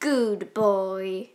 Good boy.